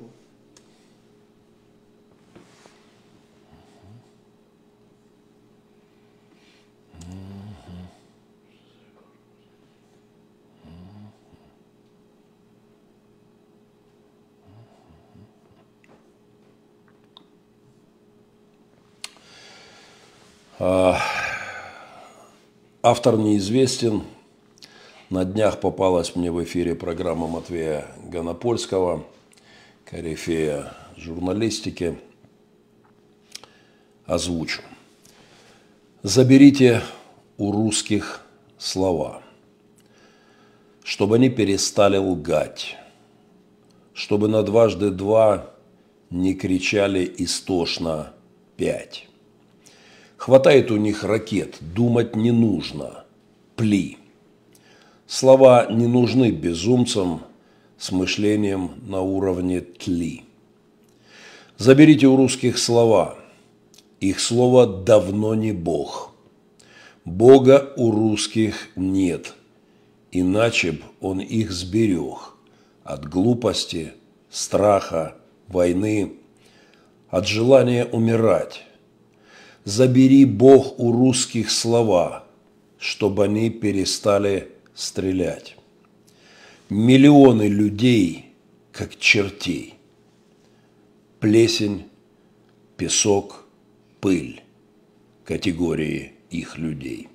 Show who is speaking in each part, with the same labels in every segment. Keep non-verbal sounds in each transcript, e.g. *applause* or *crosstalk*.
Speaker 1: хорошо. А, автор неизвестен. На днях попалась мне в эфире программа Матвея Ганопольского – корифея журналистики, озвучу. Заберите у русских слова, чтобы они перестали лгать, чтобы на дважды два не кричали истошно пять. Хватает у них ракет, думать не нужно. Пли. Слова не нужны безумцам, с мышлением на уровне тли. Заберите у русских слова. Их слово «давно не Бог». Бога у русских нет, иначе б он их сберег от глупости, страха, войны, от желания умирать. Забери Бог у русских слова, чтобы они перестали стрелять миллионы людей, как чертей. Плесень, песок, пыль – категории их людей.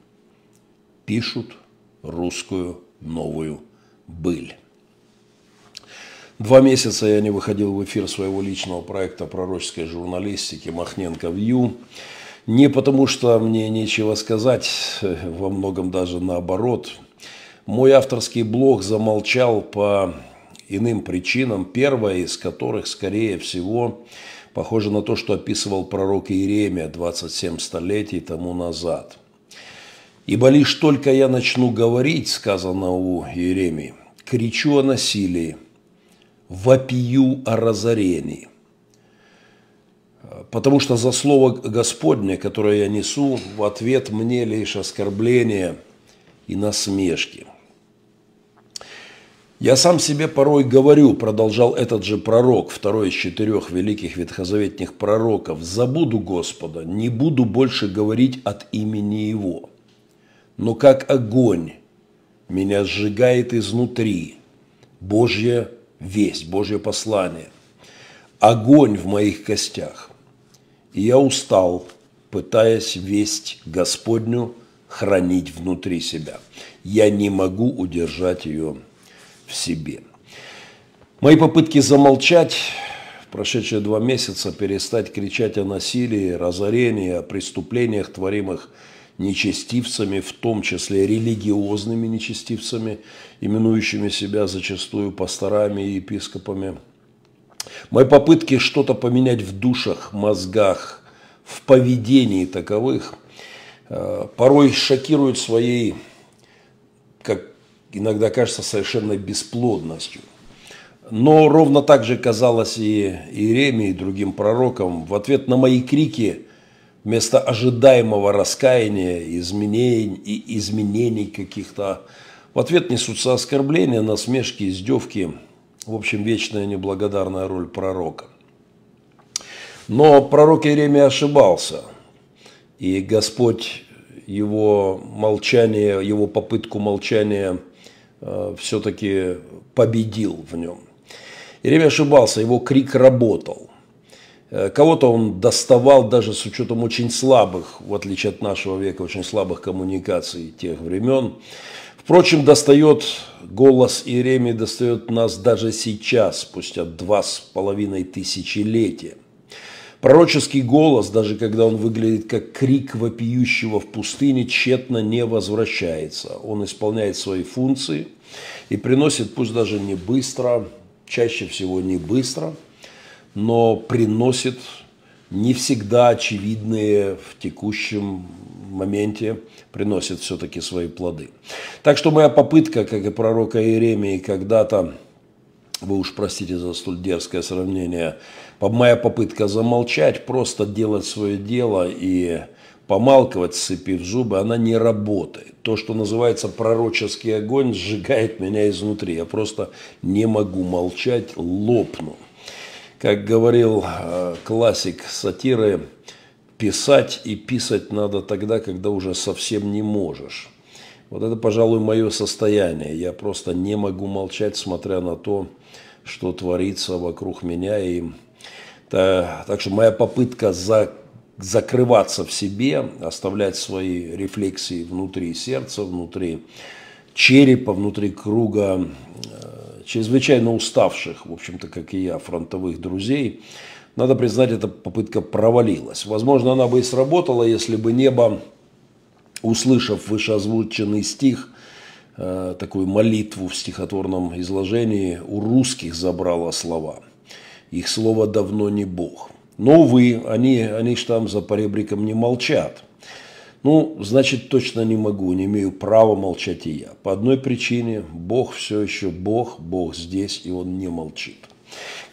Speaker 1: Пишут русскую новую быль. Два месяца я не выходил в эфир своего личного проекта пророческой журналистики «Махненко Вью». Не потому, что мне нечего сказать, *laughs* во многом даже наоборот. Мой авторский блог замолчал по иным причинам, первая из которых, скорее всего, похоже на то, что описывал пророк Иеремия 27 столетий тому назад. «Ибо лишь только я начну говорить, — сказано у Иеремии, — кричу о насилии, вопию о разорении, потому что за слово Господне, которое я несу, в ответ мне лишь оскорбление и насмешки». «Я сам себе порой говорю», – продолжал этот же пророк, второй из четырех великих ветхозаветных пророков, «забуду Господа, не буду больше говорить от имени Его. Но как огонь меня сжигает изнутри Божья весть, Божье послание, огонь в моих костях. И я устал, пытаясь весть Господню хранить внутри себя. Я не могу удержать ее в себе. Мои попытки замолчать в прошедшие два месяца, перестать кричать о насилии, разорении, о преступлениях, творимых нечестивцами, в том числе религиозными нечестивцами, именующими себя зачастую пасторами и епископами. Мои попытки что-то поменять в душах, мозгах, в поведении таковых э, порой шокируют своей, как иногда кажется совершенно бесплодностью. Но ровно так же казалось и Иеремии, и другим пророкам. В ответ на мои крики вместо ожидаемого раскаяния, изменений и изменений каких-то, в ответ несутся оскорбления, насмешки, издевки. В общем, вечная неблагодарная роль пророка. Но пророк Иеремия ошибался. И Господь его молчание, его попытку молчания – Э, все-таки победил в нем. Еремия ошибался, его крик работал. Э, кого-то он доставал даже с учетом очень слабых, в отличие от нашего века, очень слабых коммуникаций тех времен. Впрочем, достает голос Иеремии, достает нас даже сейчас, спустя два с половиной тысячелетия. Пророческий голос, даже когда он выглядит как крик вопиющего в пустыне, тщетно не возвращается. Он исполняет свои функции, и приносит, пусть даже не быстро, чаще всего не быстро, но приносит не всегда очевидные в текущем моменте приносит все-таки свои плоды. Так что моя попытка, как и пророка Иеремии, когда-то, вы уж простите за столь дерзкое сравнение, моя попытка замолчать, просто делать свое дело и помалковать, сцепив зубы, она не работает. То, что называется пророческий огонь, сжигает меня изнутри. Я просто не могу молчать, лопну. Как говорил э, классик сатиры, писать и писать надо тогда, когда уже совсем не можешь. Вот это, пожалуй, мое состояние. Я просто не могу молчать, смотря на то, что творится вокруг меня. И, так что моя попытка за закрываться в себе, оставлять свои рефлексии внутри сердца, внутри черепа, внутри круга э, чрезвычайно уставших, в общем-то, как и я, фронтовых друзей. Надо признать, эта попытка провалилась. Возможно, она бы и сработала, если бы небо, услышав вышеозвученный стих, э, такую молитву в стихотворном изложении, у русских забрало слова. Их слово давно не Бог – но, увы, они, они же там за поребриком не молчат. Ну, значит, точно не могу, не имею права молчать и я. По одной причине, Бог все еще Бог, Бог здесь, и Он не молчит.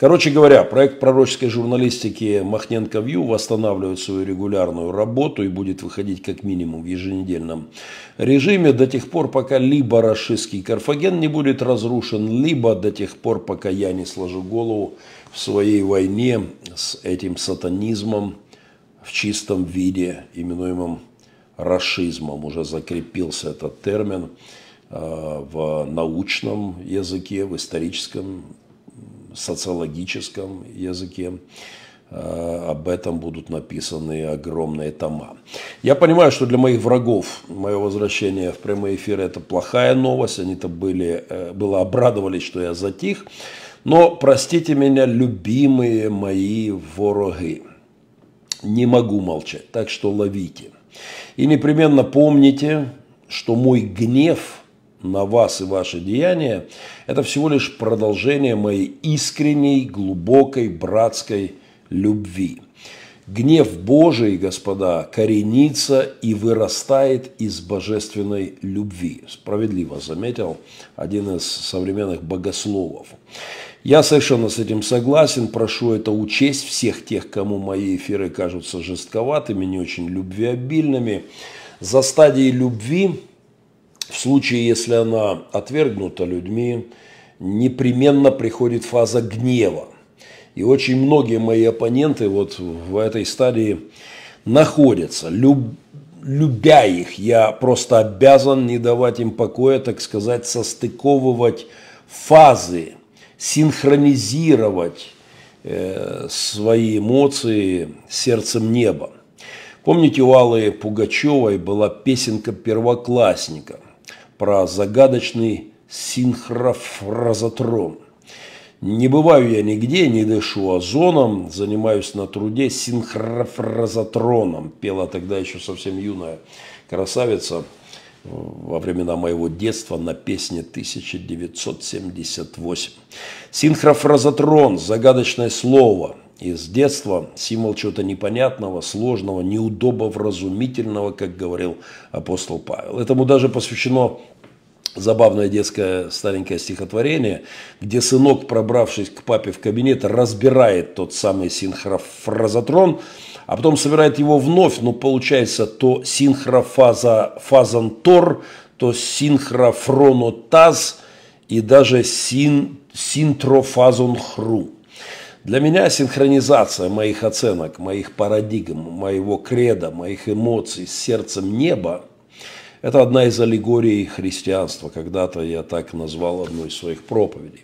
Speaker 1: Короче говоря, проект пророческой журналистики Махненко Вью восстанавливает свою регулярную работу и будет выходить как минимум в еженедельном режиме до тех пор, пока либо рашистский Карфаген не будет разрушен, либо до тех пор, пока я не сложу голову в своей войне с этим сатанизмом в чистом виде, именуемым расизмом. Уже закрепился этот термин э, в научном языке, в историческом, социологическом языке э, об этом будут написаны огромные тома. Я понимаю, что для моих врагов мое возвращение в прямые эфиры это плохая новость. Они-то были, э, было обрадовались, что я затих. Но, простите меня, любимые мои вороги, не могу молчать, так что ловите. И непременно помните, что мой гнев на вас и ваши деяния – это всего лишь продолжение моей искренней, глубокой, братской любви. Гнев Божий, господа, коренится и вырастает из божественной любви. Справедливо заметил один из современных богословов. Я совершенно с этим согласен, прошу это учесть всех тех, кому мои эфиры кажутся жестковатыми, не очень любвеобильными. За стадией любви, в случае, если она отвергнута людьми, непременно приходит фаза гнева. И очень многие мои оппоненты вот в этой стадии находятся. Люб, любя их, я просто обязан не давать им покоя, так сказать, состыковывать фазы синхронизировать э, свои эмоции с сердцем неба. Помните, у Аллы Пугачевой была песенка первоклассника про загадочный синхрофразотрон. Не бываю я нигде, не дышу озоном, занимаюсь на труде синхрофразотроном. Пела тогда еще совсем юная красавица во времена моего детства на песне 1978. Синхрофразотрон, загадочное слово. Из детства символ чего-то непонятного, сложного, неудобовразумительного, как говорил апостол Павел. Этому даже посвящено забавное детское старенькое стихотворение, где сынок, пробравшись к папе в кабинет, разбирает тот самый синхрофразотрон – а потом собирает его вновь, но получается то синхрофаза фазантор, то синхрофронотаз и даже син, синтрофазонхру. Для меня синхронизация моих оценок, моих парадигм, моего креда, моих эмоций с сердцем неба – это одна из аллегорий христианства. Когда-то я так назвал одну из своих проповедей.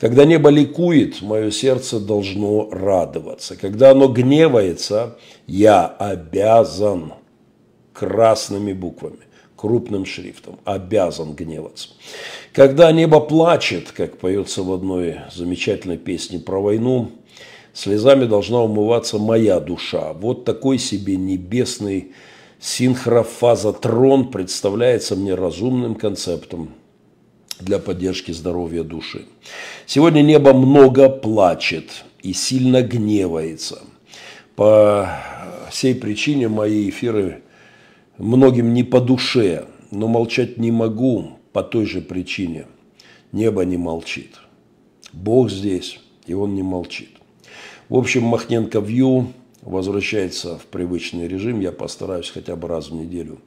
Speaker 1: Когда небо ликует, мое сердце должно радоваться. Когда оно гневается, я обязан красными буквами крупным шрифтом, обязан гневаться. Когда небо плачет, как поется в одной замечательной песне про войну, слезами должна умываться моя душа. Вот такой себе небесный синхрофаза Трон представляется мне разумным концептом для поддержки здоровья души. Сегодня небо много плачет и сильно гневается. По всей причине мои эфиры многим не по душе, но молчать не могу по той же причине. Небо не молчит. Бог здесь, и он не молчит. В общем, Махненко Вью возвращается в привычный режим, я постараюсь хотя бы раз в неделю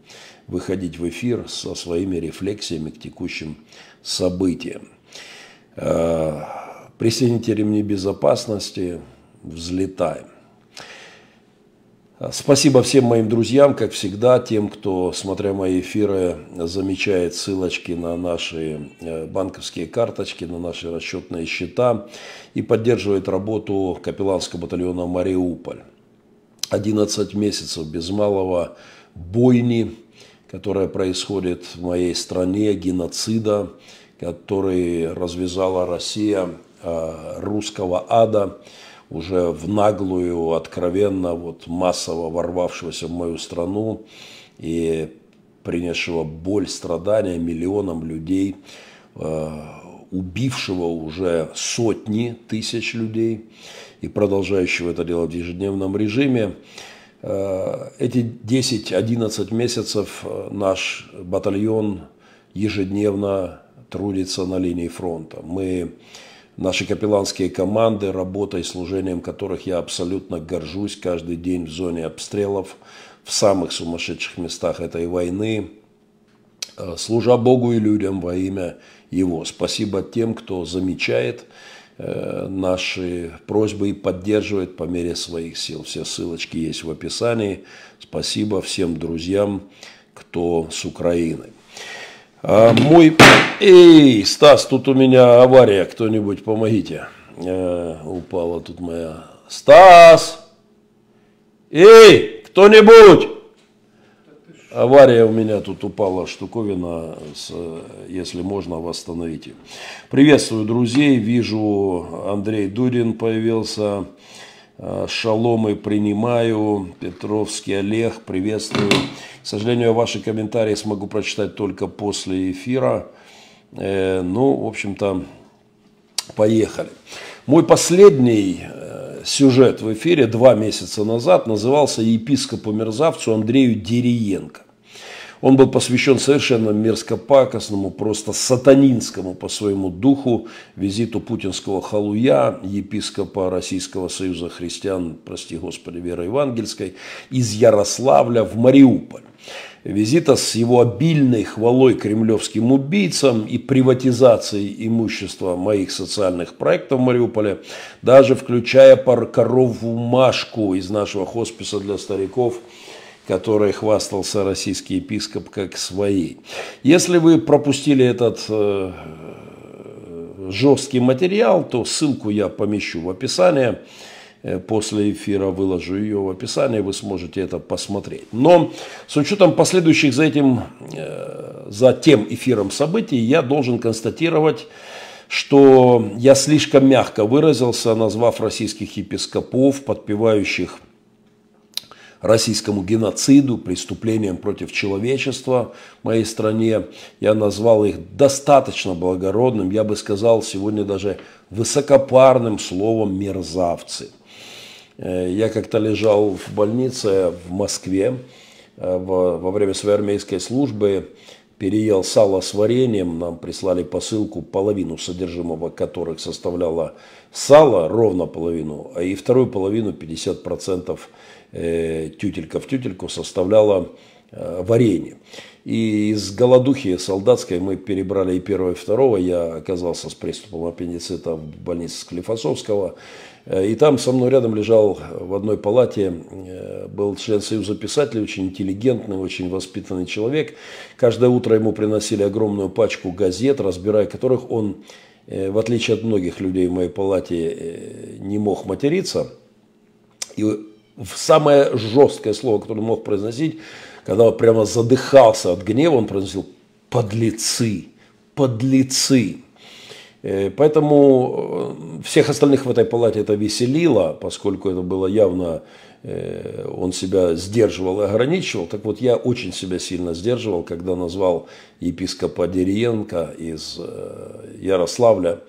Speaker 1: выходить в эфир со своими рефлексиями к текущим событиям. Э, присоедините ремни безопасности, взлетаем. Спасибо всем моим друзьям, как всегда, тем, кто, смотря мои эфиры, замечает ссылочки на наши э, банковские карточки, на наши расчетные счета и поддерживает работу Капелланского батальона «Мариуполь». 11 месяцев без малого бойни, которая происходит в моей стране, геноцида, который развязала Россия а, русского ада, уже в наглую, откровенно, вот массово ворвавшегося в мою страну и принесшего боль, страдания миллионам людей, а, убившего уже сотни тысяч людей и продолжающего это делать в ежедневном режиме. Э, эти 10-11 месяцев э, наш батальон ежедневно трудится на линии фронта. Мы, наши капелланские команды, работой, служением которых я абсолютно горжусь каждый день в зоне обстрелов, в самых сумасшедших местах этой войны, э, служа Богу и людям во имя Его. Спасибо тем, кто замечает, Э, наши просьбы и поддерживает по мере своих сил. Все ссылочки есть в описании. Спасибо всем друзьям, кто с Украины. А мой... Эй, Стас, тут у меня авария, кто-нибудь помогите. А, упала тут моя... Стас! Эй, кто-нибудь! Авария у меня тут упала штуковина, с, если можно, восстановите. Приветствую друзей, вижу Андрей Дурин появился, а, шаломы принимаю, Петровский Олег, приветствую. К сожалению, ваши комментарии смогу прочитать только после эфира. Э, ну, в общем-то, поехали. Мой последний сюжет в эфире два месяца назад назывался «Епископу мерзавцу Андрею Дериенко». Он был посвящен совершенно мерзкопакостному, просто сатанинскому по своему духу визиту путинского халуя, епископа Российского Союза христиан, прости господи, Веры Евангельской, из Ярославля в Мариуполь визита с его обильной хвалой кремлевским убийцам и приватизацией имущества моих социальных проектов в Мариуполе, даже включая пар корову Машку из нашего хосписа для стариков, которой хвастался российский епископ как своей. Если вы пропустили этот э, жесткий материал, то ссылку я помещу в описании. Э, после эфира выложу ее в описании, вы сможете это посмотреть. Но с учетом последующих за этим, э, за тем эфиром событий, я должен констатировать, что я слишком мягко выразился, назвав российских епископов, подпевающих российскому геноциду, преступлением против человечества в моей стране. Я назвал их достаточно благородным, я бы сказал сегодня даже высокопарным словом мерзавцы. Э, я как-то лежал в больнице в Москве э, во время своей армейской службы, переел сало с вареньем, нам прислали посылку, половину содержимого которых составляло сало, ровно половину, а и вторую половину, 50% э, тютелька в тютельку, составляла Э, варенье. И из голодухи солдатской мы перебрали и первого, и второго. Я оказался с приступом аппендицита в больнице Склифосовского. Э, и там со мной рядом лежал в одной палате, э, был член Союза писателей, очень интеллигентный, очень воспитанный человек. Каждое утро ему приносили огромную пачку газет, разбирая которых он, в отличие от многих людей в моей палате, не мог материться. И самое жесткое слово, которое мог произносить, когда он прямо задыхался от гнева, он произносил «подлецы, подлецы». Э, поэтому э, всех остальных в этой палате это веселило, поскольку это было явно, э, он себя сдерживал и ограничивал. Так вот, я очень себя сильно сдерживал, когда назвал епископа Дериенко из Ярославля,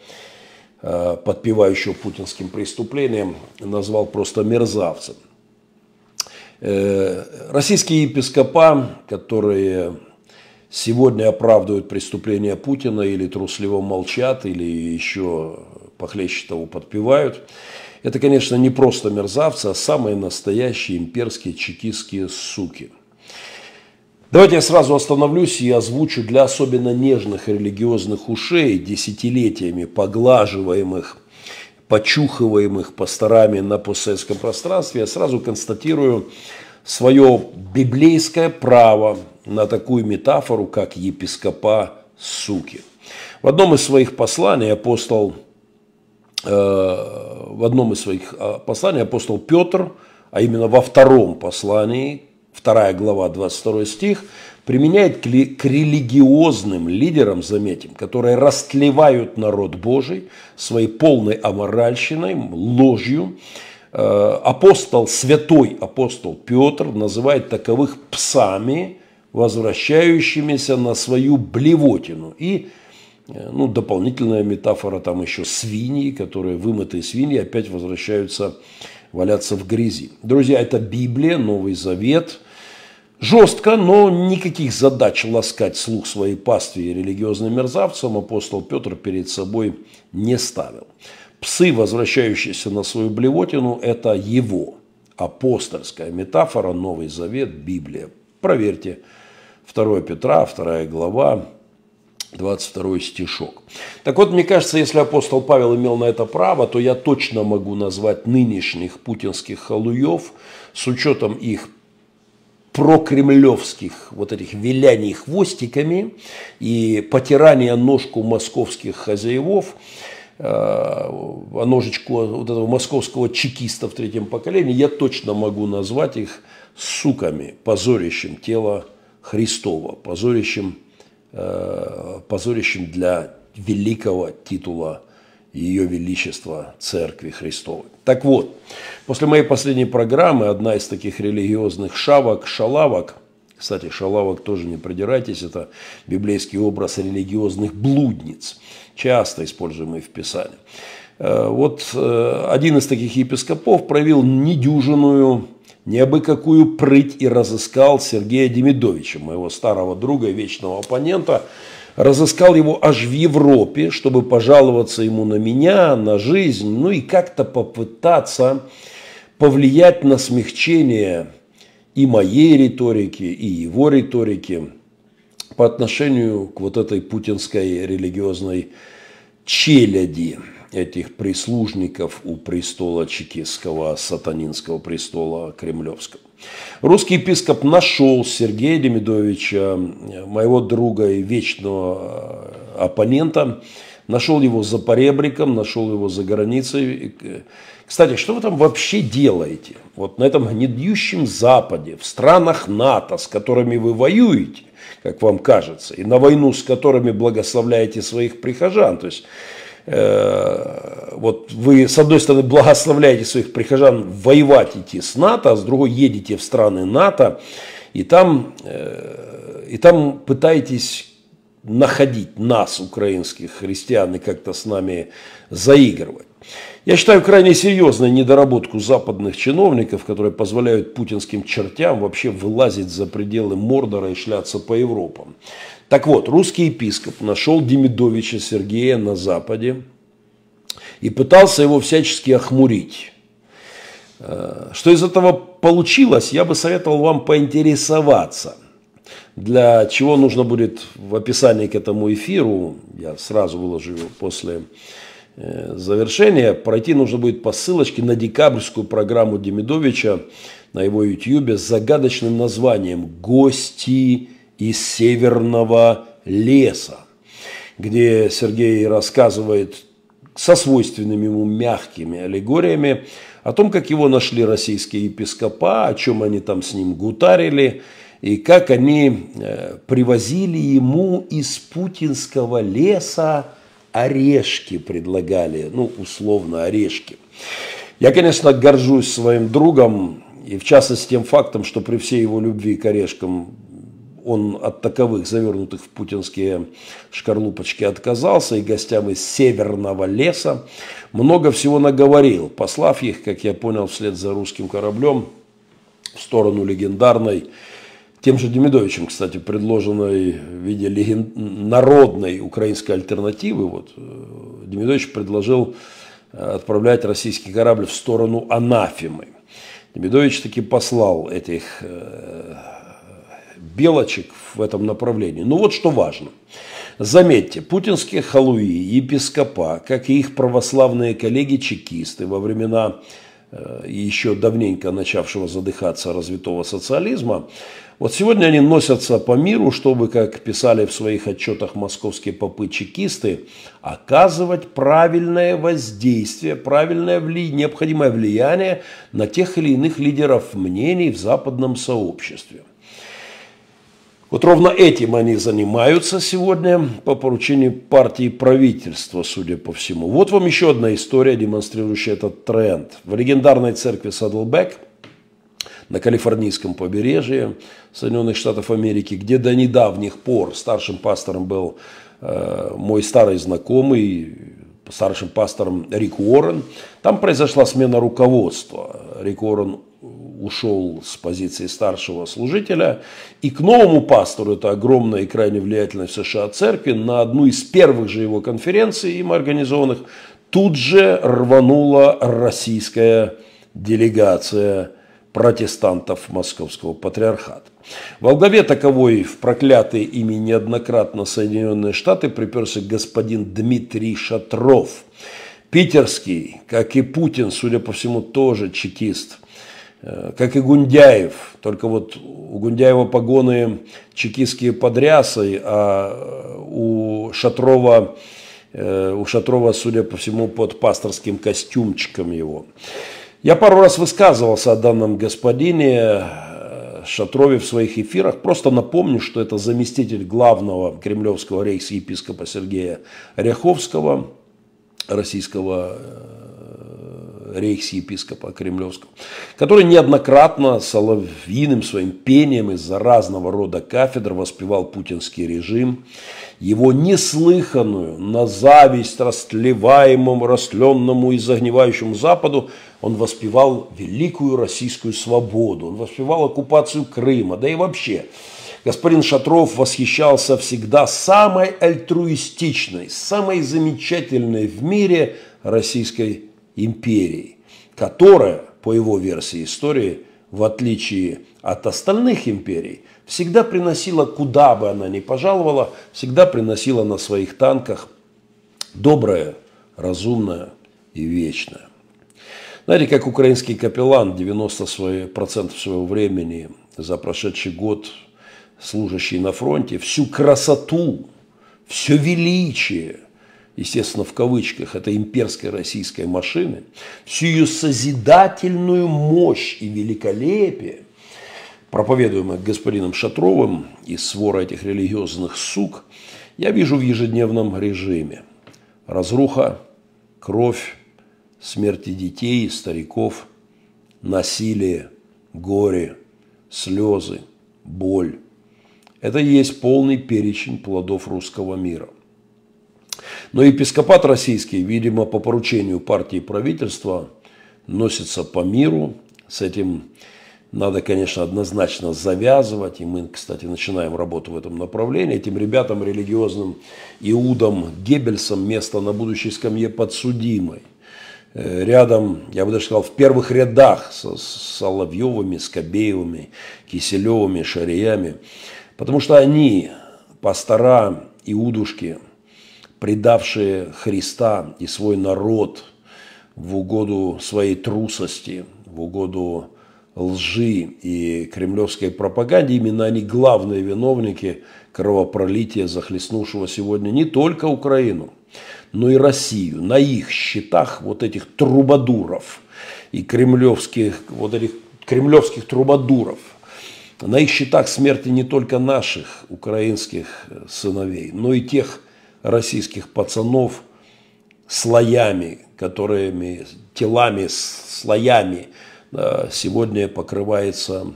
Speaker 1: подпевающего путинским преступлением, назвал просто мерзавцем. Э, российские епископа, которые сегодня оправдывают преступления Путина или трусливо молчат, или еще похлеще того подпевают, это, конечно, не просто мерзавцы, а самые настоящие имперские чекистские суки. Давайте я сразу остановлюсь и озвучу для особенно нежных религиозных ушей, десятилетиями поглаживаемых – почухиваемых пасторами на постсоветском пространстве, я сразу констатирую свое библейское право на такую метафору, как епископа суки. В одном из своих посланий апостол э, в одном из своих а, посланий апостол Петр, а именно во втором послании 2 глава, 22 стих, применяет к религиозным лидерам, заметим, которые растлевают народ Божий своей полной аморальщиной, ложью. Э, апостол, святой апостол Петр называет таковых псами, возвращающимися на свою блевотину. И э, ну, дополнительная метафора там еще свиньи, которые вымытые свиньи опять возвращаются валяться в грязи. Друзья, это Библия, Новый Завет. Жестко, но никаких задач ласкать слух своей пастве и религиозным мерзавцам апостол Петр перед собой не ставил. Псы, возвращающиеся на свою блевотину, это его апостольская метафора, Новый Завет, Библия. Проверьте. 2 Петра, 2 глава, 22 стишок. Так вот, мне кажется, если апостол Павел имел на это право, то я точно могу назвать нынешних путинских халуев с учетом их прокремлевских вот этих виляний хвостиками и потирания ножку московских хозяевов, а э, ножечку вот этого московского чекиста в третьем поколении, я точно могу назвать их суками, позорящим тело Христова, позорящим Э, позорищем для великого титула ее Величества Церкви Христовой. Так вот, после моей последней программы одна из таких религиозных шавок, шалавок, кстати, шалавок тоже не придирайтесь, это библейский образ религиозных блудниц, часто используемый в Писании. Э, вот э, один из таких епископов провел недюжинную необы какую прыть и разыскал Сергея Демидовича, моего старого друга и вечного оппонента. Разыскал его аж в Европе, чтобы пожаловаться ему на меня, на жизнь, ну и как-то попытаться повлиять на смягчение и моей риторики, и его риторики по отношению к вот этой путинской религиозной челяди этих прислужников у престола чекистского, сатанинского престола кремлевского. Русский епископ нашел Сергея Демидовича, моего друга и вечного э, оппонента, нашел его за поребриком, нашел его за границей. Э, кстати, что вы там вообще делаете? Вот на этом гнедющем Западе, в странах НАТО, с которыми вы воюете, как вам кажется, и на войну, с которыми благословляете своих прихожан. То есть Э, вот вы, с одной стороны, благословляете своих прихожан воевать идти с НАТО, а с другой едете в страны НАТО, и там, э, и там пытаетесь находить нас, украинских христиан, и как-то с нами заигрывать. Я считаю крайне серьезной недоработку западных чиновников, которые позволяют путинским чертям вообще вылазить за пределы Мордора и шляться по Европам. Так вот, русский епископ нашел Демидовича Сергея на Западе и пытался его всячески охмурить. Э, что из этого получилось, я бы советовал вам поинтересоваться. Для чего нужно будет в описании к этому эфиру, я сразу выложу его после э, завершения, пройти нужно будет по ссылочке на декабрьскую программу Демидовича на его ютьюбе с загадочным названием «Гости из северного леса, где Сергей рассказывает со свойственными ему мягкими аллегориями о том, как его нашли российские епископа, о чем они там с ним гутарили, и как они э, привозили ему из путинского леса орешки предлагали, ну, условно, орешки. Я, конечно, горжусь своим другом, и в частности тем фактом, что при всей его любви к орешкам он от таковых, завернутых в путинские шкарлупочки, отказался, и гостям из северного леса много всего наговорил, послав их, как я понял, вслед за русским кораблем в сторону легендарной, тем же Демидовичем, кстати, предложенной в виде леген... народной украинской альтернативы. Вот, э, Демидович предложил э, отправлять российский корабль в сторону анафимы. Демидович таки послал этих э, белочек в этом направлении. Но ну вот что важно. Заметьте, путинские халуи, епископа, как и их православные коллеги-чекисты во времена э, еще давненько начавшего задыхаться развитого социализма. Вот сегодня они носятся по миру, чтобы, как писали в своих отчетах московские попы-чекисты, оказывать правильное воздействие, правильное вли... необходимое влияние на тех или иных лидеров мнений в западном сообществе. Вот ровно этим они занимаются сегодня по поручению партии и правительства, судя по всему. Вот вам еще одна история, демонстрирующая этот тренд. В легендарной церкви Саддлбек на калифорнийском побережье Соединенных Штатов Америки, где до недавних пор старшим пастором был э, мой старый знакомый, старшим пастором Рик Уоррен. Там произошла смена руководства. Рик Уоррен ушел с позиции старшего служителя, и к новому пастору, это огромная и крайне влиятельная в США церкви, на одну из первых же его конференций, им организованных, тут же рванула российская делегация протестантов московского патриархата. Во главе таковой в проклятые ими неоднократно Соединенные Штаты приперся господин Дмитрий Шатров. Питерский, как и Путин, судя по всему, тоже чекист – Э, как и Гундяев, только вот у Гундяева погоны чекистские подрясы, а э, у Шатрова, э, у Шатрова, судя по всему, под пасторским костюмчиком его. Я пару раз высказывался о данном господине Шатрове в своих эфирах. Просто напомню, что это заместитель главного кремлевского рейс-епископа Сергея Ряховского, российского рейхсепископа Кремлевского, который неоднократно соловьиным своим пением из-за разного рода кафедр воспевал путинский режим, его неслыханную, на зависть растлеваемому, растленному и загнивающему Западу, он воспевал великую российскую свободу, он воспевал оккупацию Крыма, да и вообще – Господин Шатров восхищался всегда самой альтруистичной, самой замечательной в мире российской Империи, которая, по его версии истории, в отличие от остальных империй, всегда приносила, куда бы она ни пожаловала, всегда приносила на своих танках доброе, разумное и вечное. Знаете, как украинский капеллан 90% своего времени за прошедший год, служащий на фронте, всю красоту, все величие – естественно, в кавычках, этой имперской российской машины, всю ее созидательную мощь и великолепие, проповедуемое господином Шатровым и свора этих религиозных сук, я вижу в ежедневном режиме. Разруха, кровь, смерти детей, стариков, насилие, горе, слезы, боль. Это и есть полный перечень плодов русского мира. Но епископат российский, видимо, по поручению партии и правительства, носится по миру. С этим надо, конечно, однозначно завязывать. И мы, кстати, начинаем работу в этом направлении. Этим ребятам, религиозным иудам, геббельсам место на будущей скамье подсудимой э, рядом, я бы даже сказал, в первых рядах со Соловьевыми, Скобеевыми, Киселевыми, Шариями, потому что они, пастора, иудушки, предавшие Христа и свой народ в угоду своей трусости, в угоду лжи и кремлевской пропаганде, именно они главные виновники кровопролития, захлестнувшего сегодня не только Украину, но и Россию. На их счетах вот этих трубадуров и кремлевских, вот этих кремлевских трубадуров, на их счетах смерти не только наших украинских сыновей, но и тех российских пацанов слоями, которыми, телами, слоями э, сегодня покрывается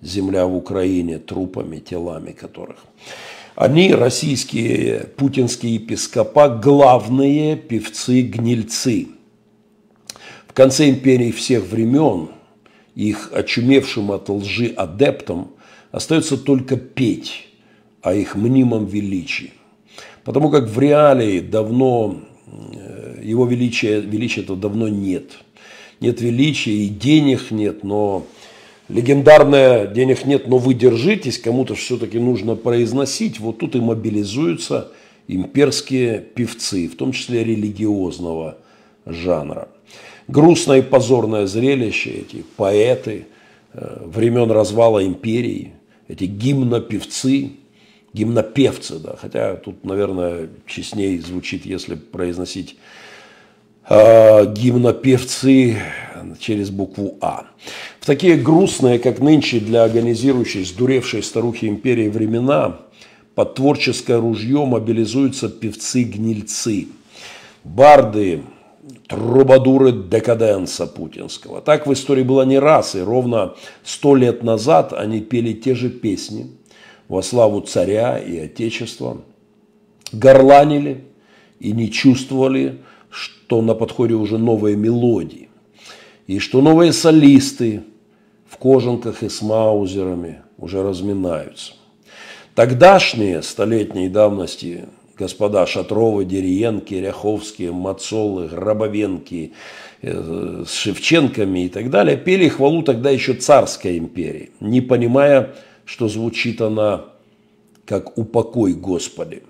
Speaker 1: земля в Украине, трупами, телами которых. Они, российские путинские епископа, главные певцы-гнильцы. В конце империи всех времен их очумевшим от лжи адептам остается только петь о их мнимом величии потому как в реалии давно э, его величия, величия этого давно нет. Нет величия и денег нет, но легендарное «денег нет, но вы держитесь», кому-то все-таки нужно произносить. Вот тут и мобилизуются имперские певцы, в том числе религиозного жанра. Грустное и позорное зрелище, эти поэты э, времен развала империи, эти гимнопевцы, гимнопевцы, да, хотя тут, наверное, честней звучит, если произносить э, гимнопевцы через букву А. В такие грустные, как нынче для организирующей, сдуревшей старухи империи времена, под творческое ружье мобилизуются певцы-гнильцы, барды, трубадуры декаденса путинского. Так в истории было не раз, и ровно сто лет назад они пели те же песни – во славу царя и отечества, горланили и не чувствовали, что на подходе уже новые мелодии, и что новые солисты в кожанках и с маузерами уже разминаются. Тогдашние столетней давности господа Шатровы, Дериенки, Ряховские, Мацолы, Гробовенки э, с Шевченками и так далее, пели хвалу тогда еще царской империи, не понимая, что звучит она как «Упокой, Господи».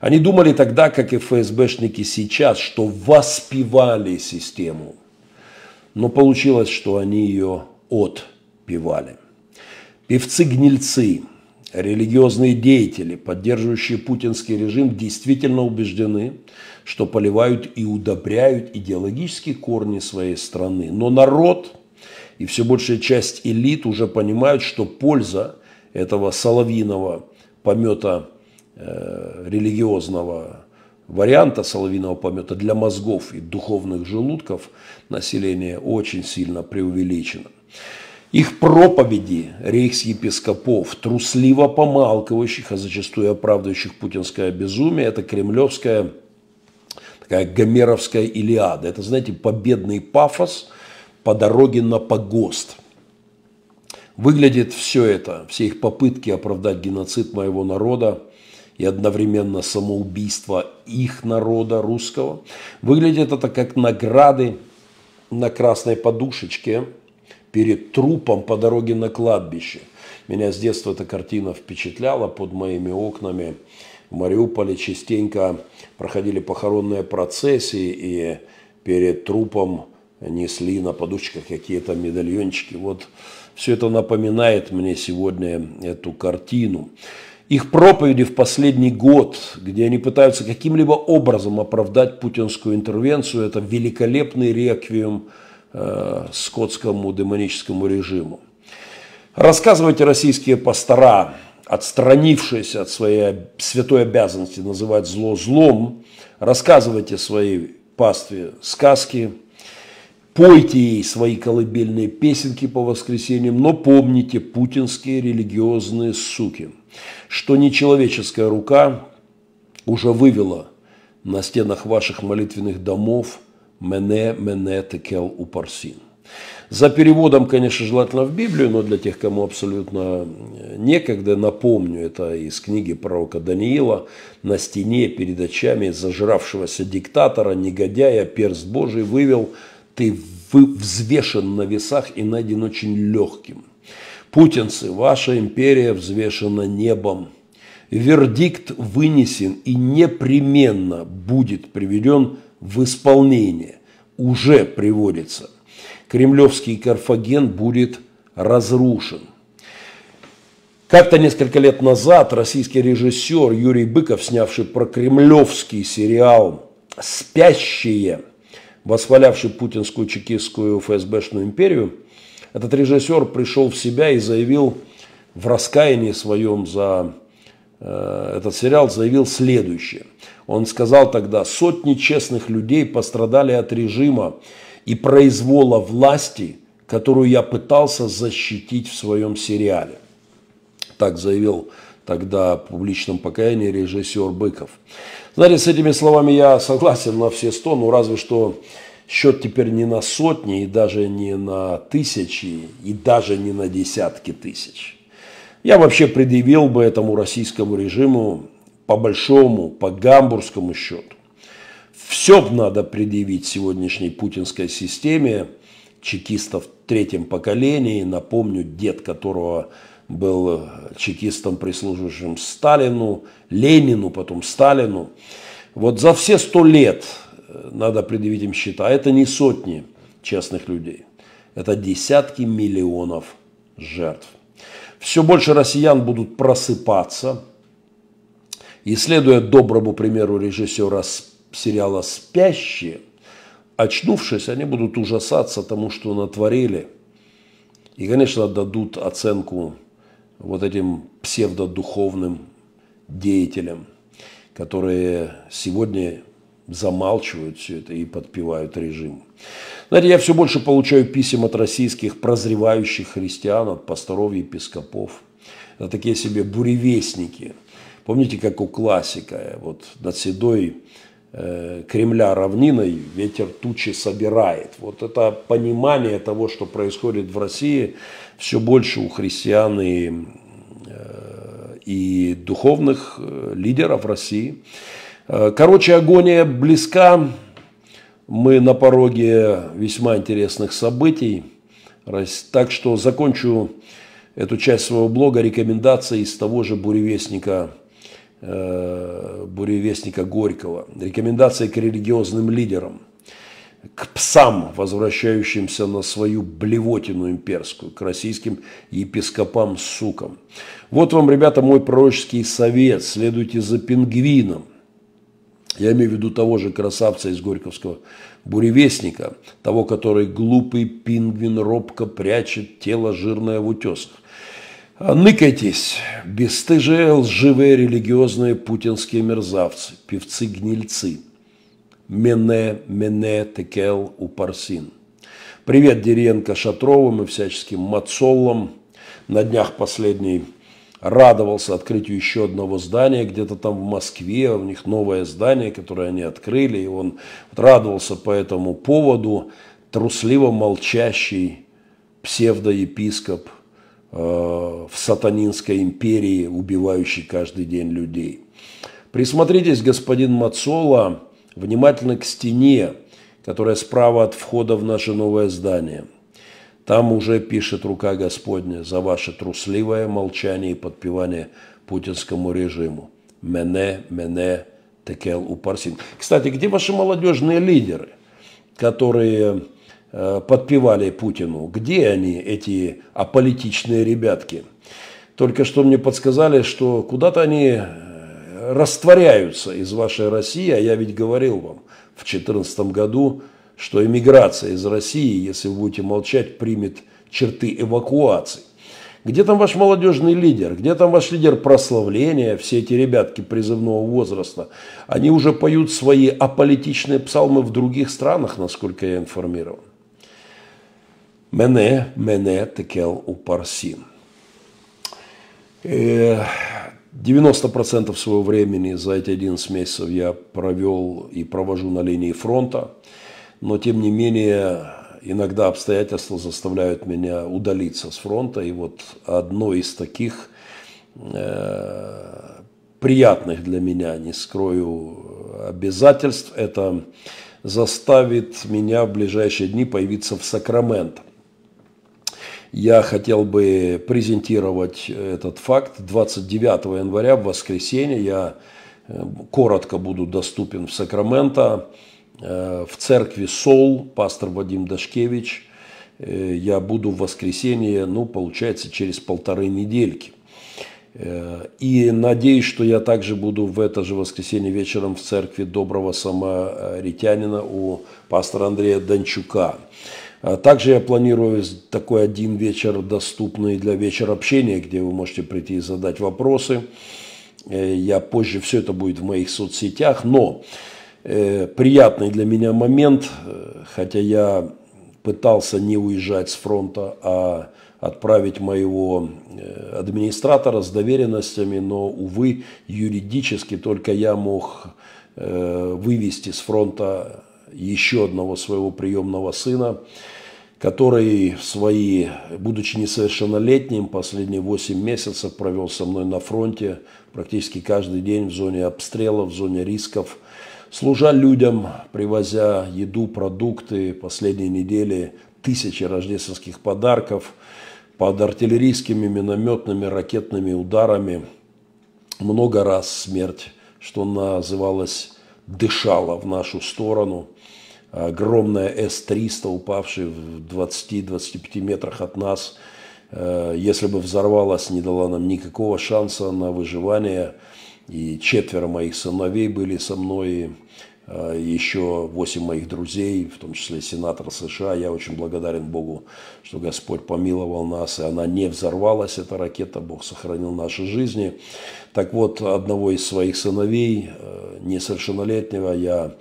Speaker 1: Они думали тогда, как и ФСБшники сейчас, что воспевали систему. Но получилось, что они ее отпевали. Певцы-гнильцы, религиозные деятели, поддерживающие путинский режим, действительно убеждены, что поливают и удобряют идеологические корни своей страны. Но народ и все большая часть элит уже понимают, что польза – этого соловьиного помета э, религиозного варианта соловьиного помета для мозгов и духовных желудков населения очень сильно преувеличено. Их проповеди рейхс-епископов, трусливо помалкивающих, а зачастую оправдывающих путинское безумие, это кремлевская такая гомеровская Илиада. Это, знаете, победный пафос по дороге на погост – Выглядит все это, все их попытки оправдать геноцид моего народа и одновременно самоубийство их народа русского, выглядит это как награды на красной подушечке перед трупом по дороге на кладбище. Меня с детства эта картина впечатляла под моими окнами. В Мариуполе частенько проходили похоронные процессии и перед трупом несли на подушечках какие-то медальончики. Вот все это напоминает мне сегодня эту картину. Их проповеди в последний год, где они пытаются каким-либо образом оправдать путинскую интервенцию, это великолепный реквием э, скотскому демоническому режиму. Рассказывайте российские пастора, отстранившиеся от своей святой обязанности называть зло злом, рассказывайте своей пастве сказки, Пойте ей свои колыбельные песенки по воскресеньям, но помните путинские религиозные суки, что нечеловеческая рука уже вывела на стенах ваших молитвенных домов «Мене, мене текел упарсин». За переводом, конечно, желательно в Библию, но для тех, кому абсолютно э, некогда, напомню, это из книги пророка Даниила, на стене перед очами зажравшегося диктатора, негодяя, перст Божий вывел – ты взвешен на весах и найден очень легким. Путинцы, ваша империя взвешена небом. Вердикт вынесен и непременно будет приведен в исполнение. Уже приводится. Кремлевский Карфаген будет разрушен. Как-то несколько лет назад российский режиссер Юрий Быков, снявший про кремлевский сериал «Спящие», восхвалявший путинскую чекистскую ФСБшную империю, этот режиссер пришел в себя и заявил в раскаянии своем за э, этот сериал, заявил следующее. Он сказал тогда, сотни честных людей пострадали от режима и произвола власти, которую я пытался защитить в своем сериале. Так заявил тогда публичном покаянии режиссер Быков. Знаете, с этими словами я согласен на все сто, но ну, разве что счет теперь не на сотни и даже не на тысячи и даже не на десятки тысяч. Я вообще предъявил бы этому российскому режиму по большому, по гамбургскому счету. Все надо предъявить сегодняшней путинской системе, чекистов в третьем поколении, напомню, дед которого был э, чекистом, прислужившим Сталину, Ленину, потом Сталину. Вот за все сто лет э, надо предъявить им счета. Это не сотни честных людей. Это десятки миллионов жертв. Все больше россиян будут просыпаться. И следуя доброму примеру режиссера сериала «Спящие», очнувшись, они будут ужасаться тому, что натворили. И, конечно, дадут оценку вот этим псевдодуховным деятелям, которые сегодня замалчивают все это и подпевают режим. Знаете, я все больше получаю писем от российских прозревающих христиан, от пасторов и епископов. Это такие себе буревестники. Помните, как у классика, вот над седой э, Кремля равниной ветер тучи собирает. Вот это понимание того, что происходит в России, все больше у христиан и, э, и духовных э, лидеров России. Э, короче, агония близка. Мы на пороге весьма интересных событий. Так что закончу эту часть своего блога рекомендацией из того же буревестника, буревестника Горького. Рекомендации к религиозным лидерам – к псам, возвращающимся на свою блевотину имперскую, к российским епископам-сукам. Вот вам, ребята, мой пророческий совет, следуйте за пингвином. Я имею в виду того же красавца из Горьковского буревестника, того, который глупый пингвин робко прячет тело жирное в утесах. Ныкайтесь, бесстыжие лживые религиозные путинские мерзавцы, певцы-гнильцы – Мене, Мене, Текел, Упарсин. Привет Деренко Шатровым и всяческим Мацоллам. На днях последний радовался открытию еще одного здания где-то там в Москве. У них новое здание, которое они открыли. И он радовался по этому поводу. Трусливо молчащий псевдоепископ э, в сатанинской империи, убивающий каждый день людей. Присмотритесь, господин Мацола, внимательно к стене, которая справа от входа в наше новое здание. Там уже пишет рука Господня за ваше трусливое молчание и подпевание путинскому режиму. Мене, мене, текел упарсин. Кстати, где ваши молодежные лидеры, которые э, подпевали Путину? Где они, эти аполитичные ребятки? Только что мне подсказали, что куда-то они э, растворяются из вашей России, а я ведь говорил вам в 2014 году, что эмиграция из России, если вы будете молчать, примет черты эвакуации. Где там ваш молодежный лидер? Где там ваш лидер прославления? Все эти ребятки призывного возраста. Они уже поют свои аполитичные псалмы в других странах, насколько я информирован. Мене, мене текел у 90% своего времени за эти 11 месяцев я провел и провожу на линии фронта, но тем не менее иногда обстоятельства заставляют меня удалиться с фронта, и вот одно из таких э, приятных для меня, не скрою, обязательств, это заставит меня в ближайшие дни появиться в Сакраменто. Я хотел бы презентировать этот факт. 29 января в воскресенье я э, коротко буду доступен в Сакраменто, э, в церкви Сол, пастор Вадим Дашкевич. Э, я буду в воскресенье, ну, получается, через полторы недельки. И надеюсь, что я также буду в это же воскресенье вечером в церкви доброго самаритянина у пастора Андрея Дончука. А также я планирую такой один вечер, доступный для вечер общения, где вы можете прийти и задать вопросы. Э, я позже все это будет в моих соцсетях, но э, приятный для меня момент, э, хотя я пытался не уезжать с фронта, а отправить моего администратора с доверенностями, но, увы, юридически только я мог вывести с фронта еще одного своего приемного сына, который в свои, будучи несовершеннолетним, последние 8 месяцев провел со мной на фронте, практически каждый день в зоне обстрелов, в зоне рисков, служа людям, привозя еду, продукты, последние недели тысячи рождественских подарков под артиллерийскими, минометными, ракетными ударами. Много раз смерть, что называлось, дышала в нашу сторону – огромная С-300, упавшая в 20-25 метрах от нас, э, если бы взорвалась, не дала нам никакого шанса на выживание. И четверо моих сыновей были со мной, э, еще восемь моих друзей, в том числе сенатор США. Я очень благодарен Богу, что Господь помиловал нас, и она не взорвалась, эта ракета. Бог сохранил наши жизни. Так вот, одного из своих сыновей, э, несовершеннолетнего, я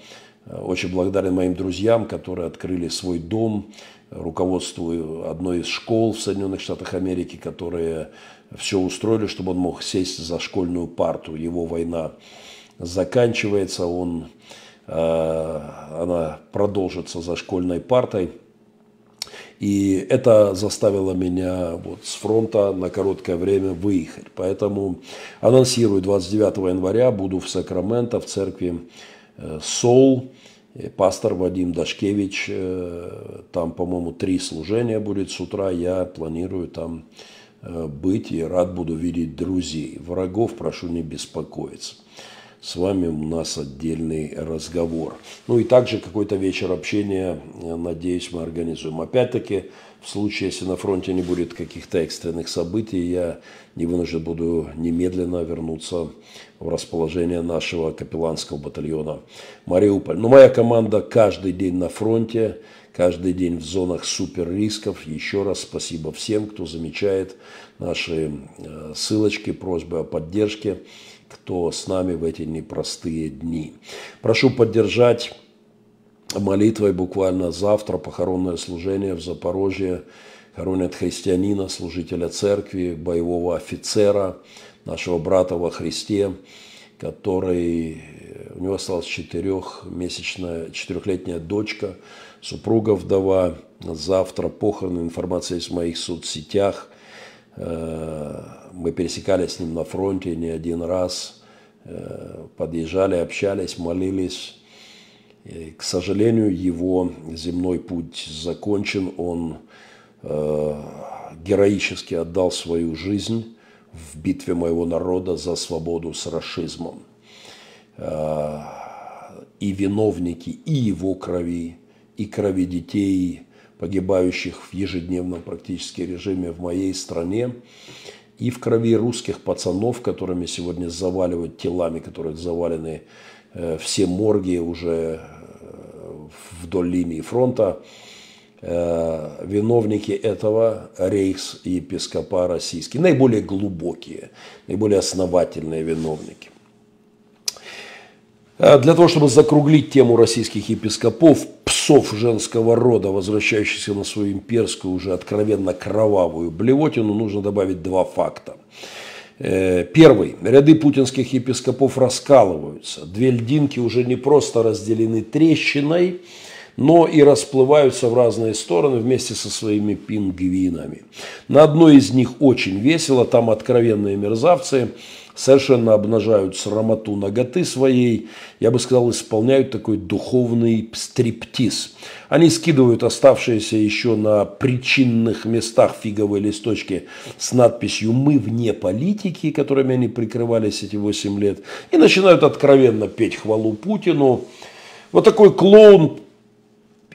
Speaker 1: Э, очень благодарен моим друзьям, которые открыли свой дом, руководству одной из школ в Соединенных Штатах Америки, которые все устроили, чтобы он мог сесть за школьную парту. Его война заканчивается, он, э, она продолжится за школьной партой. И это заставило меня вот с фронта на короткое время выехать. Поэтому анонсирую 29 января, буду в Сакраменто, в церкви Э, Сол, э, пастор Вадим Дашкевич, э, там, по-моему, три служения будет с утра, я планирую там быть и рад буду видеть друзей. Врагов прошу не беспокоиться. С вами у нас отдельный разговор. Ну и также какой-то вечер общения, надеюсь, мы организуем. Опять-таки, в случае, если на фронте не будет каких-то экстренных событий, я не вынужден буду немедленно вернуться в расположение нашего капелланского батальона Мариуполь. Но моя команда каждый день на фронте, каждый день в зонах суперрисков. Еще раз спасибо всем, кто замечает наши э, ссылочки, просьбы о поддержке, кто с нами в эти непростые дни. Прошу поддержать молитвой буквально завтра похоронное служение в Запорожье. Хоронят христианина, служителя церкви, боевого офицера, нашего брата во Христе, который, э, у него осталась четырехмесячная, четырехлетняя дочка, супруга вдова. Завтра похороны, информация есть в моих соцсетях. Э, мы пересекались с ним на фронте не один раз, э, подъезжали, общались, молились. к сожалению, его земной путь закончен, он героически отдал свою жизнь в битве моего народа за свободу с расизмом. Э, и виновники и его крови, и крови детей, погибающих в ежедневном практически режиме в моей стране, и в крови русских пацанов, которыми сегодня заваливают телами, которые завалены э, все морги уже э, вдоль линии фронта – Э, виновники этого рейхс-епископа российский, наиболее глубокие, наиболее основательные виновники. Э, для того, чтобы закруглить тему российских епископов, псов женского рода, возвращающихся на свою имперскую, уже откровенно кровавую блевотину, нужно добавить два факта. Э, первый. Ряды путинских епископов раскалываются. Две льдинки уже не просто разделены трещиной – но и расплываются в разные стороны вместе со своими пингвинами. На одной из них очень весело, там откровенные мерзавцы совершенно обнажают срамоту ноготы своей, я бы сказал, исполняют такой духовный стриптиз. Они скидывают оставшиеся еще на причинных местах фиговые листочки с надписью «Мы вне политики», которыми они прикрывались эти 8 лет, и начинают откровенно петь хвалу Путину. Вот такой клоун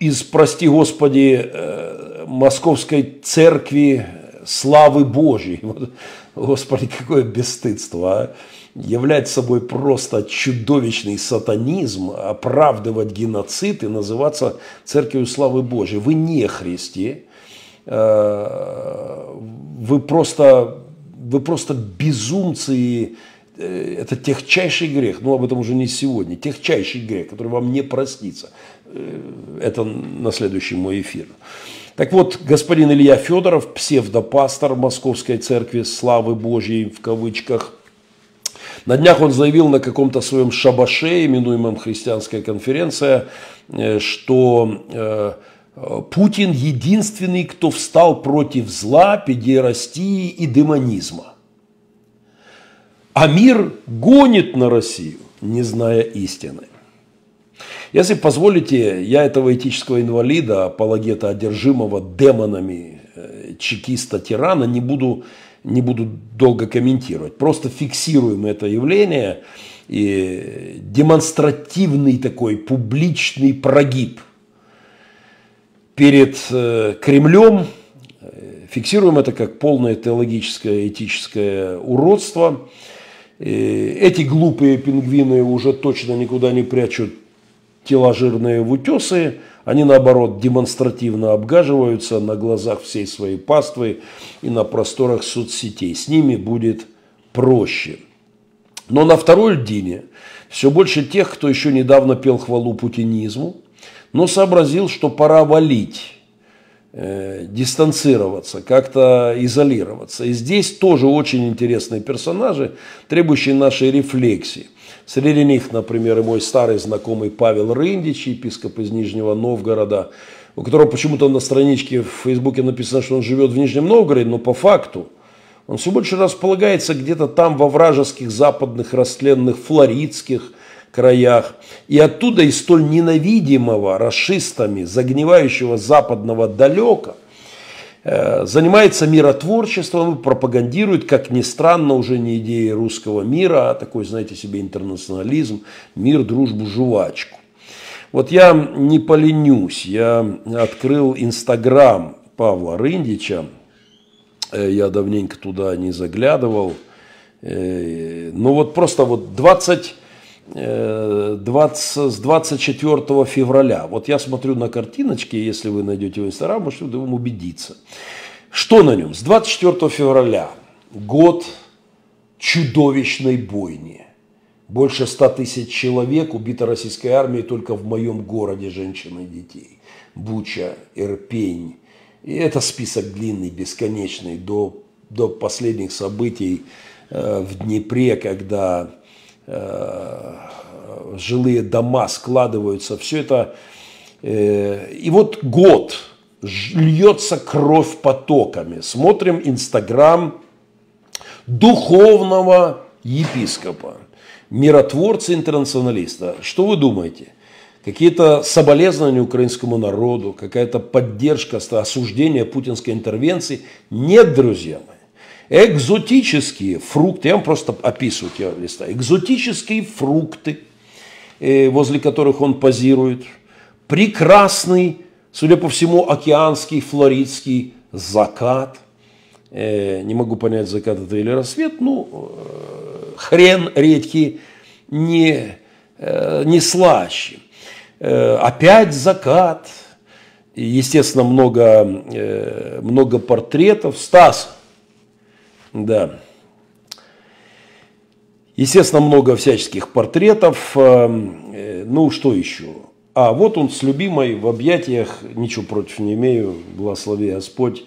Speaker 1: из, прости Господи, э, московской церкви э, славы Божьей. *laughs* Вот, Господи, какое бесстыдство, а? являть собой просто чудовищный сатанизм, оправдывать геноцид и называться церковью славы Божьей. Вы не христи, э, вы просто, вы просто безумцы и Э, это техчайший грех, ну об этом уже не сегодня, техчайший грех, который вам не простится. Э, это на следующий мой эфир. Так вот, господин Илья Федоров, псевдопастор Московской Церкви Славы Божьей в кавычках, на днях он заявил на каком-то своем шабаше, именуемом «Христианская конференция», э, что Путин единственный, кто встал против зла, педерастии и демонизма. А мир гонит на Россию, не зная истины. Если позволите, я этого этического инвалида, апологета, одержимого демонами э, чекиста-тирана, не буду, не буду долго комментировать. Просто фиксируем это явление и демонстративный такой публичный прогиб перед э, Кремлем. Э, фиксируем это как полное теологическое, этическое уродство – эти глупые пингвины уже точно никуда не прячут тела жирные в утесы. Они, наоборот, демонстративно обгаживаются на глазах всей своей паствы и на просторах соцсетей. С ними будет проще. Но на второй льдине все больше тех, кто еще недавно пел хвалу путинизму, но сообразил, что пора валить Э, дистанцироваться, как-то изолироваться. И здесь тоже очень интересные персонажи, требующие нашей рефлексии. Среди них, например, и мой старый знакомый Павел Рындич, епископ из Нижнего Новгорода, у которого почему-то на страничке в Фейсбуке написано, что он живет в Нижнем Новгороде, но по факту он все больше располагается где-то там во вражеских западных растленных флоридских краях, и оттуда из столь ненавидимого расистами загнивающего западного далека э, занимается миротворчеством и пропагандирует, как ни странно, уже не идеи русского мира, а такой, знаете себе, интернационализм, мир, дружбу, жвачку. Вот я не поленюсь, я открыл Инстаграм Павла Рындича, э, я давненько туда не заглядывал, э, но вот просто вот 20 20, э, с 24 февраля. Вот я смотрю на картиночки, если вы найдете в инстаграм, можете в убедиться. Что на нем? С 24 февраля год чудовищной бойни. Больше 100 тысяч человек убито российской армией только в моем городе женщин и детей. Буча, Ирпень. И это список длинный, бесконечный, до, до последних событий э, в Днепре, когда Э, жилые дома складываются, все это. Э, и вот год льется кровь потоками. Смотрим Инстаграм духовного епископа, миротворца-интернационалиста. Что вы думаете? Какие-то соболезнования украинскому народу, какая-то поддержка, осуждение путинской интервенции? Нет, друзья мои. Экзотические фрукты, я вам просто описываю я листа. Экзотические фрукты, э, возле которых он позирует. Прекрасный, судя по всему, океанский, флоридский закат. Э, не могу понять, закат это или рассвет. Ну, э, хрен редкий не, не слаще. Опять закат. Естественно, много, много портретов. Стас, да. Естественно, много всяческих портретов. Эм, э, ну, что еще? А вот он с любимой в объятиях, ничего против не имею, благослови Господь.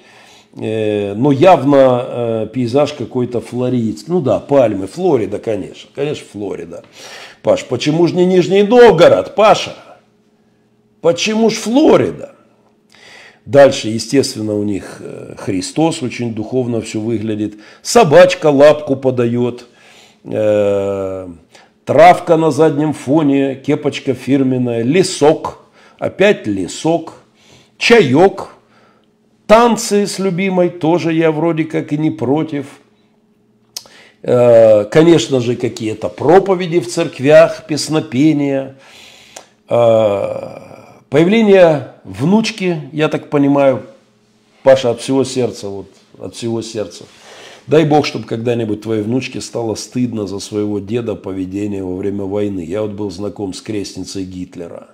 Speaker 1: Э, но явно э, пейзаж какой-то флоридский. Ну да, пальмы, Флорида, конечно. Конечно, Флорида. Паш, почему же не Нижний Новгород, Паша? Почему ж Флорида? Дальше, естественно, у них э, Христос очень духовно все выглядит. Собачка лапку подает. Э, травка на заднем фоне, кепочка фирменная, лесок, опять лесок, чаек, танцы с любимой, тоже я вроде как и не против. Э, конечно же, какие-то проповеди в церквях, песнопения, Появление внучки, я так понимаю, Паша, от всего сердца, вот, от всего сердца. Дай Бог, чтобы когда-нибудь твоей внучке стало стыдно за своего деда поведение во время войны. Я вот был знаком с крестницей Гитлера.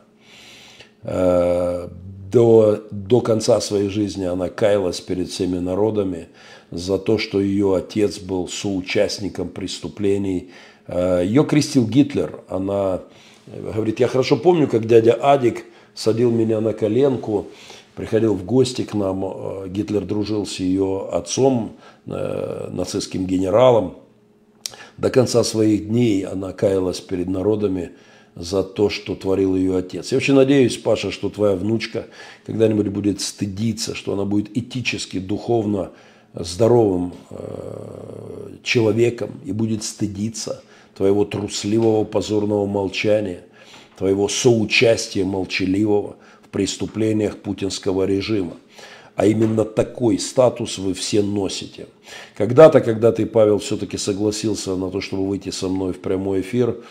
Speaker 1: Э, до, до конца своей жизни она каялась перед всеми народами за то, что ее отец был соучастником преступлений. Э, ее крестил Гитлер. Она говорит, я хорошо помню, как дядя Адик – садил меня на коленку, приходил в гости к нам. Э, Гитлер дружил с ее отцом, э, нацистским генералом. До конца своих дней она каялась перед народами за то, что творил ее отец. Я вообще надеюсь, Паша, что твоя внучка когда-нибудь будет стыдиться, что она будет этически, духовно здоровым э, человеком и будет стыдиться твоего трусливого позорного молчания – твоего соучастия молчаливого в преступлениях путинского режима. А именно такой статус вы все носите. Когда-то, когда ты, Павел, все-таки согласился на то, чтобы выйти со мной в прямой эфир,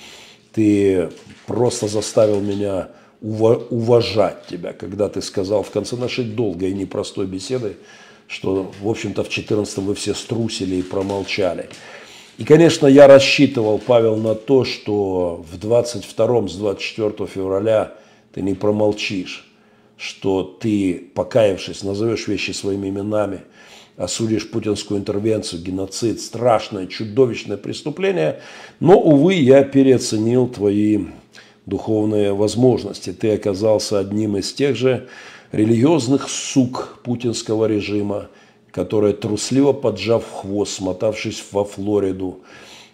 Speaker 1: ты просто заставил меня уважать тебя, когда ты сказал в конце нашей долгой и непростой беседы, что, в общем-то, в 14 вы все струсили и промолчали. И, конечно, я рассчитывал, Павел, на то, что в 22-м, с 24 февраля ты не промолчишь, что ты, покаявшись, назовешь вещи своими именами, осудишь путинскую интервенцию, геноцид, страшное, чудовищное преступление. Но, увы, я переоценил твои духовные возможности. Ты оказался одним из тех же религиозных сук путинского режима – которая трусливо поджав хвост, смотавшись во Флориду,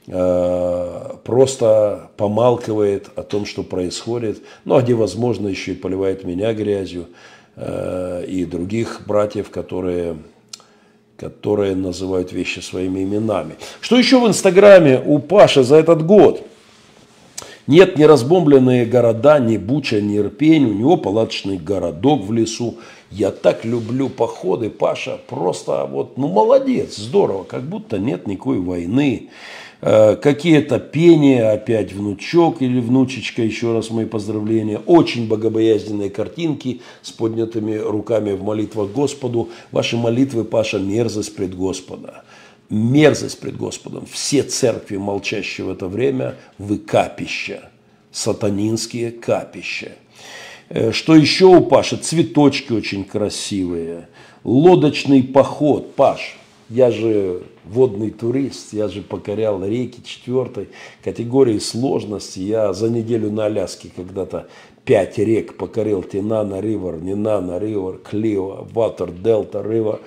Speaker 1: э, просто помалкивает о том, что происходит, ну а где возможно еще и поливает меня грязью э, и других братьев, которые которые называют вещи своими именами. Что еще в Инстаграме у Паши за этот год? Нет, ни разбомбленные города, ни Буча, ни Ирпень, у него палаточный городок в лесу, я так люблю походы, Паша, просто вот, ну молодец, здорово, как будто нет никакой войны. Э, Какие-то пения, опять внучок или внучечка, еще раз мои поздравления. Очень богобоязненные картинки с поднятыми руками в молитвах Господу. Ваши молитвы, Паша, мерзость пред Господа мерзость пред Господом. Все церкви, молчащие в это время, вы капища, сатанинские капища. Э, что еще у Паши? Цветочки очень красивые. Лодочный поход. Паш, я же водный турист, я же покорял реки четвертой категории сложности. Я за неделю на Аляске когда-то пять рек покорил. Тинана Ривер, Нинана Ривер, Клива, Ватер, Делта Ривер.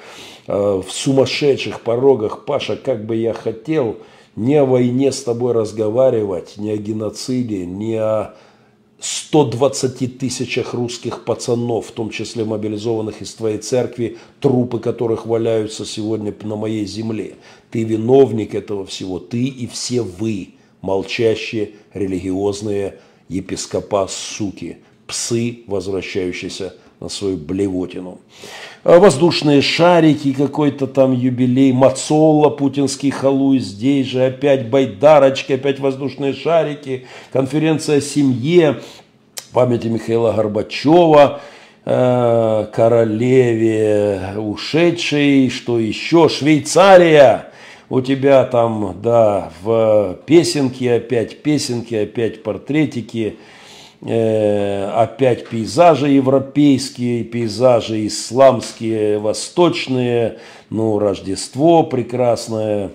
Speaker 1: Э, в сумасшедших порогах, Паша, как бы я хотел не о войне с тобой разговаривать, не о геноциде, не о 120 тысячах русских пацанов, в том числе мобилизованных из твоей церкви, трупы которых валяются сегодня на моей земле. Ты виновник этого всего, ты и все вы, молчащие религиозные епископа суки, псы, возвращающиеся на свою блевотину. А воздушные шарики, какой-то там юбилей, Мацола, путинский халуй, здесь же опять байдарочки, опять воздушные шарики, конференция о семье, памяти Михаила Горбачева, э, королеве ушедшей, что еще, Швейцария, у тебя там, да, в песенке опять, песенки опять, портретики, Э, опять пейзажи европейские, пейзажи исламские, восточные, ну, Рождество прекрасное.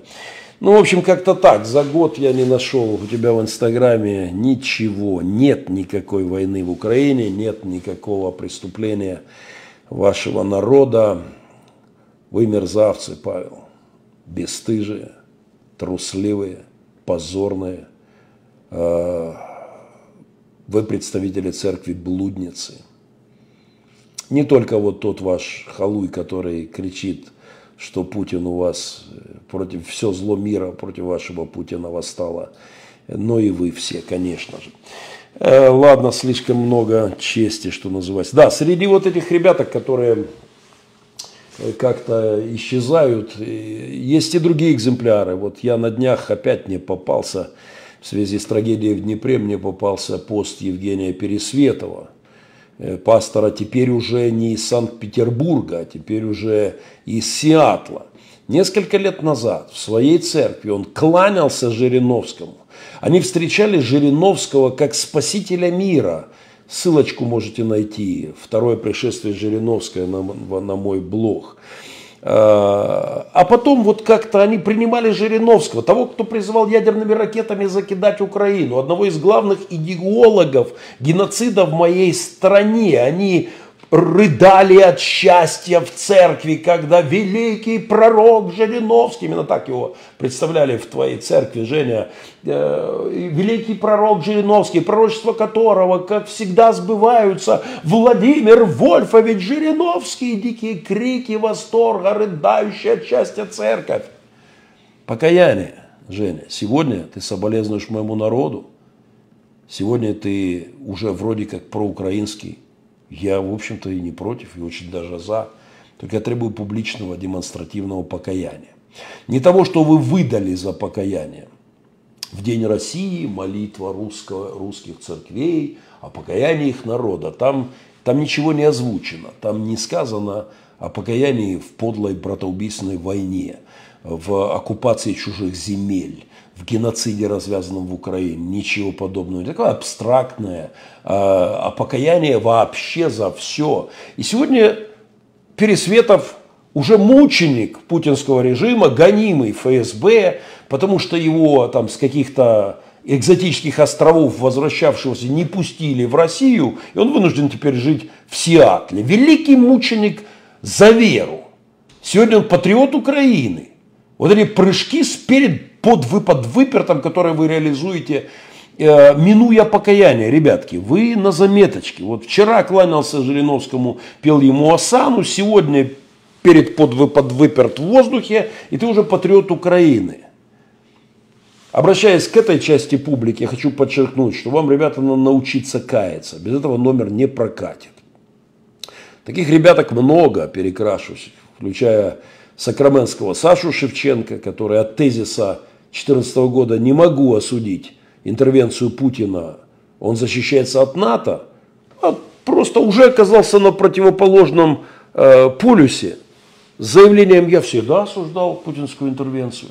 Speaker 1: Ну, в общем, как-то так. За год я не нашел у тебя в Инстаграме ничего. Нет никакой войны в Украине, нет никакого преступления вашего народа. Вы мерзавцы, Павел. бесстыжие трусливые, позорные. Э вы представители церкви блудницы. Не только вот тот ваш халуй, который кричит, что Путин у вас э, против все зло мира против вашего Путина восстало, но и вы все, конечно же. Э, ладно, слишком много чести, что называется. Да, среди вот этих ребяток, которые э, как-то исчезают, э, есть и другие экземпляры. Вот я на днях опять не попался в связи с трагедией в Днепре мне попался пост Евгения Пересветова, э, пастора теперь уже не из Санкт-Петербурга, а теперь уже из Сиатла. Несколько лет назад в своей церкви он кланялся Жириновскому. Они встречали Жириновского как спасителя мира. Ссылочку можете найти. Второе пришествие Жириновского на, на мой блог. А потом вот как-то они принимали Жириновского, того, кто призывал ядерными ракетами закидать Украину, одного из главных идеологов геноцида в моей стране. Они рыдали от счастья в церкви, когда великий пророк Жириновский, именно так его представляли в твоей церкви, Женя, э, великий пророк Жириновский, пророчество которого, как всегда, сбываются, Владимир Вольфович Жириновский, дикие крики восторга, рыдающие от счастья церковь. Покаяние, Женя, сегодня ты соболезнуешь моему народу, сегодня ты уже вроде как проукраинский я, в общем-то, и не против, и очень даже за. Только я требую публичного демонстративного покаяния. Не того, что вы выдали за покаяние. В День России молитва русского, русских церквей о покаянии их народа. Там, там ничего не озвучено, там не сказано о покаянии в подлой братоубийственной войне, в оккупации чужих земель, в геноциде, развязанном в Украине. Ничего подобного. такое абстрактное э, покаяние вообще за все. И сегодня Пересветов уже мученик путинского режима, гонимый ФСБ, потому что его там с каких-то экзотических островов, возвращавшегося, не пустили в Россию, и он вынужден теперь жить в Сиатле. Великий мученик за веру. Сегодня он патриот Украины. Вот эти прыжки спереди под выпад выпертом, который вы реализуете, э, минуя покаяние, ребятки, вы на заметочке. Вот вчера кланялся Жириновскому, пел ему осану, сегодня перед подвыпад выперт в воздухе, и ты уже патриот Украины. Обращаясь к этой части публики, я хочу подчеркнуть, что вам, ребята, надо научиться каяться. Без этого номер не прокатит. Таких ребяток много перекрашусь, включая сакраменского Сашу Шевченко, который от тезиса 2014 года «не могу осудить интервенцию Путина», он защищается от НАТО, а просто уже оказался на противоположном э, полюсе. С заявлением «я всегда осуждал путинскую интервенцию».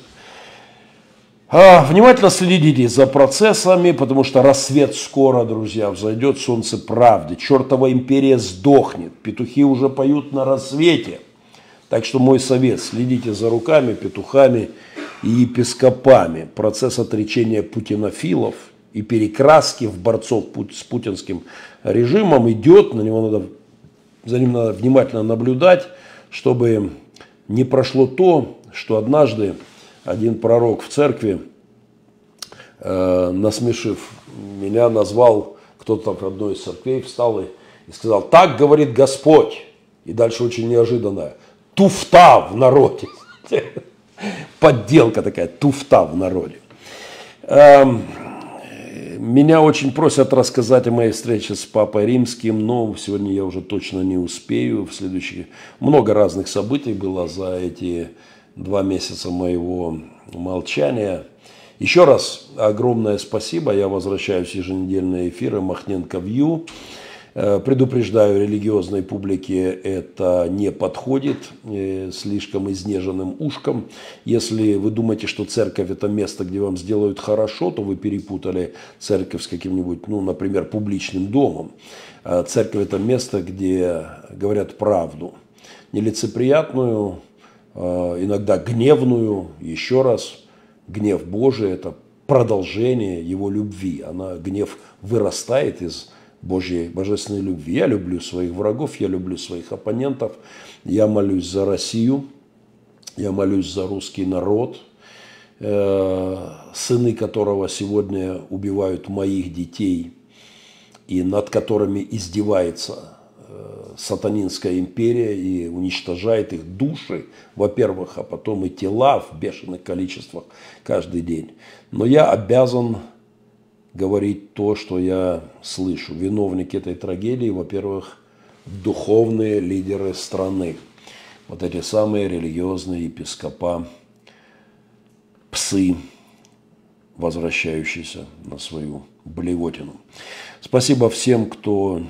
Speaker 1: А, внимательно следите за процессами, потому что рассвет скоро, друзья, взойдет солнце правды. Чертова империя сдохнет, петухи уже поют на рассвете – так что мой совет, следите за руками, петухами и епископами. Процесс отречения путинофилов и перекраски в борцов с путинским режимом идет, на него надо, за ним надо внимательно наблюдать, чтобы не прошло то, что однажды один пророк в церкви, э, насмешив меня, назвал, кто-то там в одной из церквей встал и, и сказал, так говорит Господь. И дальше очень неожиданное – туфта в народе. *laughs* Подделка такая, туфта в народе. Эм, меня очень просят рассказать о моей встрече с Папой Римским, но сегодня я уже точно не успею. В следующих много разных событий было за эти два месяца моего молчания. Еще раз огромное спасибо. Я возвращаюсь в еженедельные эфиры Махненко Вью. Э, предупреждаю, религиозной публике это не подходит э, слишком изнеженным ушком. Если вы думаете, что церковь это место, где вам сделают хорошо, то вы перепутали церковь с каким-нибудь, ну, например, публичным домом. Э, церковь это место, где говорят правду. Нелицеприятную, иногда гневную, еще раз, гнев Божий – это продолжение его любви. Она, гнев вырастает из Божьей, божественной любви. Я люблю своих врагов, я люблю своих оппонентов, я молюсь за Россию, я молюсь за русский народ, э, сыны которого сегодня убивают моих детей и над которыми издевается э, сатанинская империя и уничтожает их души, во-первых, а потом и тела в бешеных количествах каждый день. Но я обязан говорить то, что я слышу. Виновники этой трагедии, во-первых, духовные лидеры страны. Вот эти самые религиозные епископа, псы, возвращающиеся на свою блевотину. Спасибо всем, кто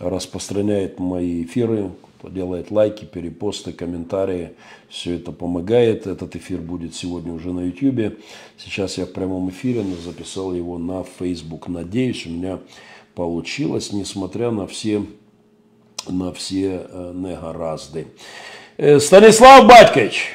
Speaker 1: распространяет мои эфиры, делает лайки, перепосты, комментарии. Все это помогает. Этот эфир будет сегодня уже на YouTube. Сейчас я в прямом эфире но записал его на Facebook. Надеюсь, у меня получилось, несмотря на все, на все э, негоразды. Э, Станислав Батькович,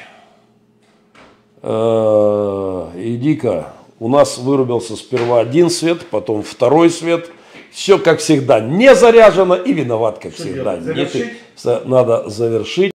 Speaker 1: э, иди-ка. У нас вырубился сперва один свет, потом второй свет. Все как всегда не заряжено и виноват как Что всегда. Нет, надо завершить.